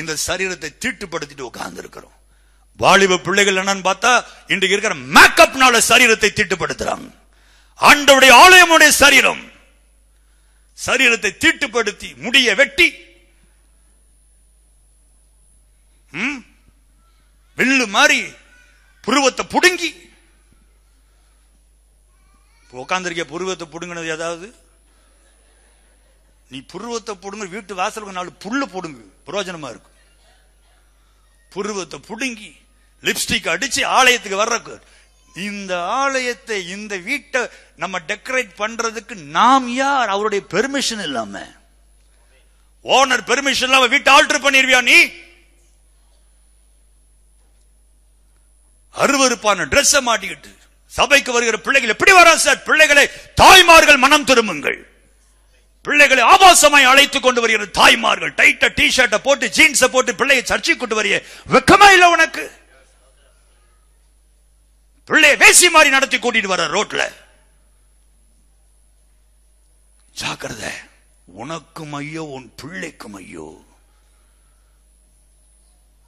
இந்த சரீரத்தை தீட்டுப்படுத்திட்டு உட்கார்ந்து இருக்கிறோம் வாலிப பிள்ளைகள் என்னன்னு பார்த்தா இன்றைக்கு இருக்கிற மேக்கப்னால சரீரத்தை தீட்டுப்படுத்துறாங்க ஆண்டவுடைய ஆலயமுடைய சரீரம் சரீரத்தை தீட்டுப்படுத்தி முடிய வெட்டி வெள்ளு மாறி புருவத்தை புடுங்கி உட்காந்துருக்க புருவத்தை புடுங்கினது ஏதாவது நீ புருவத்தை போடுங்க வீட்டு வாசலுக்கு நாலு புல்லு போடுங்க பிரயோஜனமா இருக்கும் புருவத்தை புடுங்கி லிப்ஸ்டிக் அடிச்சு ஆலயத்துக்கு வர்றக்கு இந்த ஆலயத்தை இந்த வீட்டை நம்ம டெக்கரேட் பண்றதுக்கு நாம் யார் அவருடைய பெர்மிஷன் இல்லாம ஓனர் பெர்மிஷன் இல்லாம வீட்டை ஆல்டர் பண்ணிருவியா நீ அருவறுப்பான டிரெஸ் மாட்டிக்கிட்டு சபைக்கு வருகிற பிள்ளைகள் எப்படி வரா சார் பிள்ளைகளை தாய்மார்கள் மனம் திரும்புங்கள் பிள்ளைகளை ஆபாசமாய் அழைத்து கொண்டு வருகிற தாய்மார்கள் டைட்ட டி ஷர்ட்டை போட்டு ஜீன்ஸை போட்டு பிள்ளையை சர்ச்சை கொண்டு வரிய வெக்கமா இல்லை உனக்கு பிள்ளைய வேசி மாதிரி நடத்தி கூட்டிட்டு வர ரோட்ல ஜாக்கிரத உனக்கும் ஐயோ உன் பிள்ளைக்கும் ஐயோ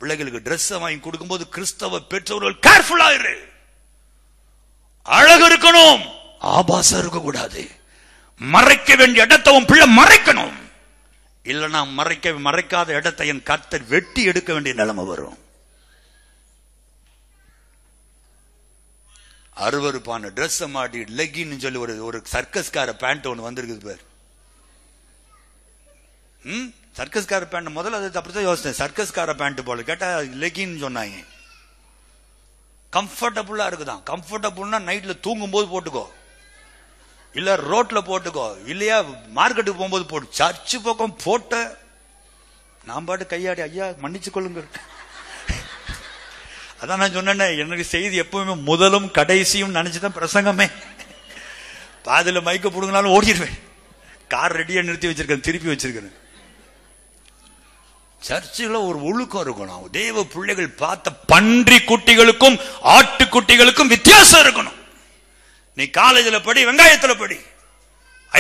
பிள்ளைகளுக்கு ட்ரெஸ் வாங்கி கொடுக்கும்போது கிறிஸ்தவ பெற்றோர்கள் கேர்ஃபுல்லா இரு அழகு இருக்கணும் ஆபாசம் இருக்கக்கூடாது கூடாது மறைக்க வேண்டிய இடத்தை உன் பிள்ளை மறைக்கணும் இல்லைன்னா மறைக்க மறைக்காத இடத்தை என் கர்த்தர் வெட்டி எடுக்க வேண்டிய நிலைமை வரும் அருவறுப்பான ட்ரெஸ் மாட்டி லெக்கின்னு சொல்லி ஒரு ஒரு சர்க்கஸ்கார பேண்ட் ஒன்று வந்திருக்குது பேர் ம் சர்க்கஸ்கார பேண்ட் முதல்ல அது அப்படி தான் யோசித்தேன் சர்க்கஸ்கார பேண்ட் போல கேட்டால் லெகின்னு சொன்னாங்க கம்ஃபர்டபுளாக இருக்குதான் கம்ஃபர்டபுள்னா நைட்டில் தூங்கும் போது போட்டுக்கோ இல்ல ரோட்ல போட்டுக்கோ இல்லையா மார்க்கெட்டுக்கு போகும்போது போட்டு சர்ச்சு பக்கம் போட்ட நான் பாட்டு கையாடி ஐயா மன்னிச்சு கொள்ளுங்க அதான் நான் சொன்னேன்னே எனக்கு செய்தி எப்பவுமே முதலும் கடைசியும் நினைச்சுதான் பிரசங்கமே பாதியில மைக்க பிடுங்கினாலும் ஓடிடுவேன் கார் ரெடியா நிறுத்தி வச்சிருக்கேன் திருப்பி வச்சிருக்கேன் சர்ச்சில் ஒரு ஒழுக்கம் இருக்கணும் தேவ பிள்ளைகள் பார்த்த பன்றி குட்டிகளுக்கும் ஆட்டுக்குட்டிகளுக்கும் வித்தியாசம் இருக்கணும் நீ காலேஜில் படி வெங்காயத்தில் படி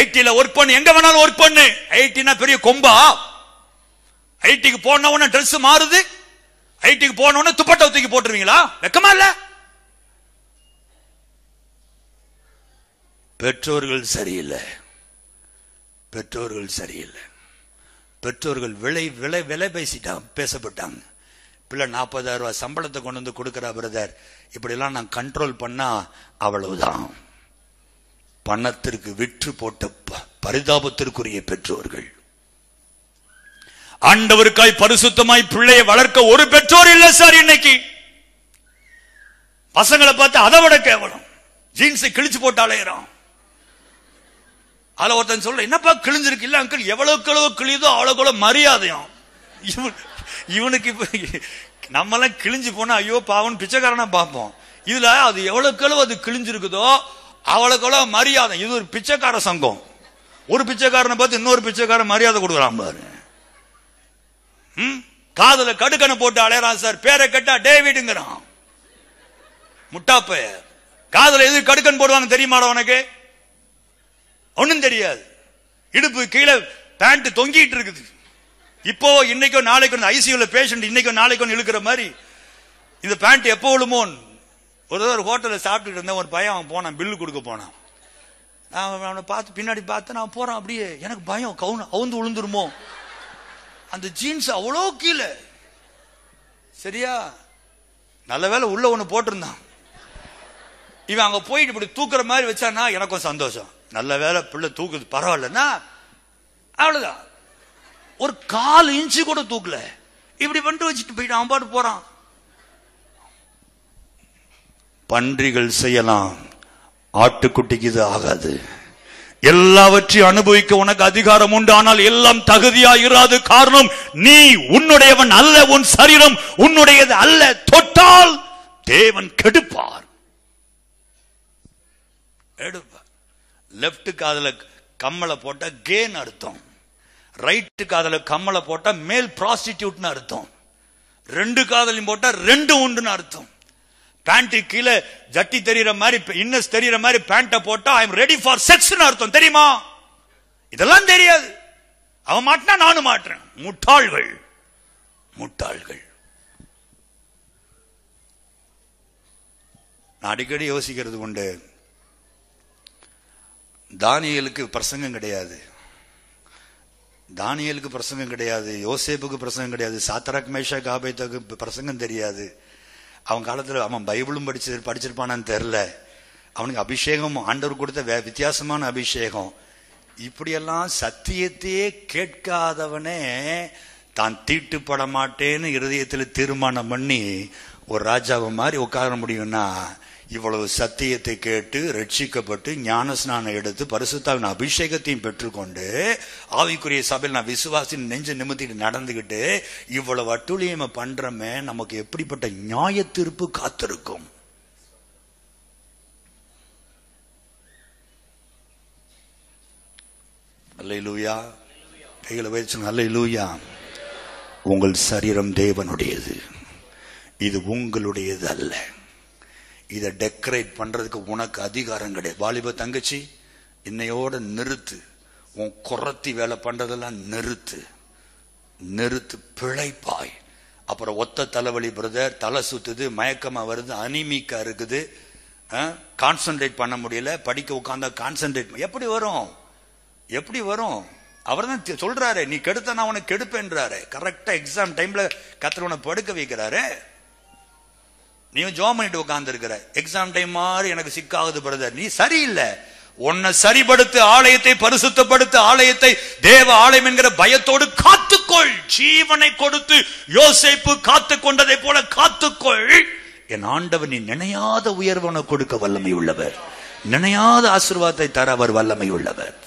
ஐடியில் ஒர்க் பண்ணு எங்க வேணாலும் ஒர்க் பண்ணு ஐடினா பெரிய கொம்பா ஐடிக்கு போன உடனே ட்ரெஸ் மாறுது ஐடிக்கு போன உடனே துப்பட்டை தூக்கி போட்டுருவீங்களா வெக்கமா இல்ல பெற்றோர்கள் சரியில்லை பெற்றோர்கள் சரியில்லை பெற்றோர்கள் விலை விலை விலை பேசிட்டாங்க பேசப்பட்டாங்க பிள்ளை நாற்பதாயிரம் ரூபாய் சம்பளத்தை கொண்டு வந்து கொடுக்குறா பிரதர் இப்படிலாம் நான் கண்ட்ரோல் பண்ணா அவ்வளவுதான் பணத்திற்கு விற்று போட்ட பரிதாபத்திற்குரிய பெற்றோர்கள் ஆண்டவருக்காய் பரிசுத்தமாய் பிள்ளையை வளர்க்க ஒரு பெற்றோர் இல்லை சார் இன்னைக்கு பசங்களை பார்த்து அதை விட கேவலம் ஜீன்ஸை கிழிச்சு போட்டு அதில் ஒருத்தன் சொல்ற என்னப்பா கிழிஞ்சிருக்கு இல்ல அங்கிள் எவ்வளவு கிழிதோ கிழியுதோ அவ்வளவு மரியாதையும் இவனுக்கு இப்போ நம்மலாம் கிழிஞ்சு போனா ஐயோ பாவன் பிச்சைக்காரனா பார்ப்போம் இதுல அது எவ்வளவுக்களவு அது கிழிஞ்சிருக்குதோ அவ்வளவுக்களவு மரியாதை இது ஒரு பிச்சைக்கார சங்கம் ஒரு பிச்சைக்காரனை பார்த்து இன்னொரு பிச்சைக்காரன் மரியாதை கொடுக்குறான் பாரு காதல கடுக்கனை போட்டு அலையறான் சார் பேரை கட்டா டேவிடுங்கிறான் முட்டாப்ப காதல எது கடுக்கன் போடுவாங்க தெரியுமா உனக்கு ஒண்ணும் தெரியாது இடுப்பு கீழே பேண்ட் தொங்கிட்டு இருக்குது இப்போ இன்னைக்கும் நாளைக்கு ஐசியூல பேஷண்ட் இன்னைக்கும் நாளைக்கு இழுக்கிற மாதிரி இந்த பேண்ட் எப்போ விழுமோன் ஒரு தடவை ஹோட்டலில் சாப்பிட்டுட்டு இருந்தேன் ஒரு பயம் அவன் போனான் பில்லு கொடுக்க போனான் நான் அவனை பார்த்து பின்னாடி பார்த்து நான் போறான் அப்படியே எனக்கு பயம் கவுன் அவுந்து விழுந்துருமோ அந்த ஜீன்ஸ் அவ்வளோ கீழே சரியா நல்ல வேலை உள்ள ஒன்று போட்டிருந்தான் இவன் அங்கே போயிட்டு இப்படி தூக்குற மாதிரி வச்சான்னா எனக்கும் சந்தோஷம் நல்ல வேலை பிள்ளை தூக்குது பரவாயில்லன்னா அவ்வளோதான் ஒரு கால் இன்ச்சு கூட தூக்கல இப்படி பண்ணிட்டு வச்சுட்டு போயிட்டு அவன் போறான் பன்றிகள் செய்யலாம் ஆட்டுக்குட்டிக்கு இது ஆகாது எல்லாவற்றையும் அனுபவிக்க உனக்கு அதிகாரம் உண்டு ஆனால் எல்லாம் தகுதியா இராது காரணம் நீ உன்னுடையவன் அல்ல உன் சரீரம் உன்னுடையது அல்ல தொட்டால் தேவன் கெடுப்பார் லெப்ட் காதல கம்மலை போட்ட கேன் அர்த்தம் ரைட்டு காதல கம்மலை போட்டா மேல் ப்ராஸ்டிடியூட்னு அர்த்தம் ரெண்டு காதலையும் போட்டா ரெண்டு உண்டுன்னு அர்த்தம் பேண்ட் கீழே ஜட்டி தெரியற மாதிரி இன்னஸ் தெரியற மாதிரி பேண்ட போட்டா I am ready for sex அர்த்தம் தெரியுமா இதெல்லாம் தெரியாது அவன் மாட்டினா நானும் மாட்டுறேன் முட்டாள்கள் முட்டாள்கள் நான் அடிக்கடி யோசிக்கிறது உண்டு தானியலுக்கு பிரசங்கம் கிடையாது தானியலுக்கு பிரசங்கம் கிடையாது யோசேப்புக்கு பிரசங்கம் கிடையாது சாத்தராக் மேஷா காபேத்தாக்கு பிரசங்கம் தெரியாது அவன் காலத்தில் அவன் பைபிளும் படிச்சு படிச்சிருப்பானான்னு தெரில அவனுக்கு அபிஷேகம் ஆண்டவர் கொடுத்த வித்தியாசமான அபிஷேகம் இப்படியெல்லாம் சத்தியத்தையே கேட்காதவனே தான் தீட்டுப்பட மாட்டேன்னு இருதயத்தில் தீர்மானம் பண்ணி ஒரு ராஜாவை மாதிரி உட்கார முடியும்னா இவ்வளவு சத்தியத்தை கேட்டு ரட்சிக்கப்பட்டு ஞானஸ்நானம் எடுத்து பரிசுத்தாவின் அபிஷேகத்தையும் பெற்றுக்கொண்டு ஆவிக்குரிய சபையில் நான் விசுவாசின் நெஞ்சு நிமித்திட்டு நடந்துகிட்டு இவ்வளவு அட்டுழியமை பண்றமே நமக்கு எப்படிப்பட்ட நியாய தீர்ப்பு காத்திருக்கும் லூயா உங்கள் சரீரம் தேவனுடையது இது உங்களுடையது அல்ல இதை டெக்கரேட் பண்ணுறதுக்கு உனக்கு அதிகாரம் கிடையாது வாலிப தங்கச்சி இன்னையோட நிறுத்து உன் குரத்தி வேலை பண்ணுறதெல்லாம் நிறுத்து நிறுத்து பிழைப்பாய் அப்புறம் ஒத்த தலைவலி பிரதர் தலை சுத்துது மயக்கமாக வருது அனிமிக்கா இருக்குது கான்சன்ட்ரேட் பண்ண முடியல படிக்க உட்காந்தா கான்சன்ட்ரேட் எப்படி வரும் எப்படி வரும் அவர் தான் சொல்றாரு நீ கெடுத்த நான் உனக்கு கெடுப்பேன்றாரு கரெக்டா எக்ஸாம் டைம்ல கத்திர உனக்கு படுக்க வைக்கிறாரு நீ ஜோம் பண்ணிட்டு இருக்கிற எக்ஸாம் டைம் மாதிரி எனக்கு சிக்காகுது பிரதர் நீ சரியில்லை உன்னை சரிபடுத்து ஆலயத்தை பரிசுத்தப்படுத்த ஆலயத்தை தேவ ஆலயம் என்கிற பயத்தோடு காத்துக்கொள் ஜீவனை கொடுத்து யோசிப்பு காத்து கொண்டதை போல காத்துக்கொள் என் ஆண்டவன் நீ நினையாத உயர்வனை கொடுக்க வல்லமை உள்ளவர் நினையாத ஆசிர்வாதத்தை தர அவர் வல்லமை உள்ளவர்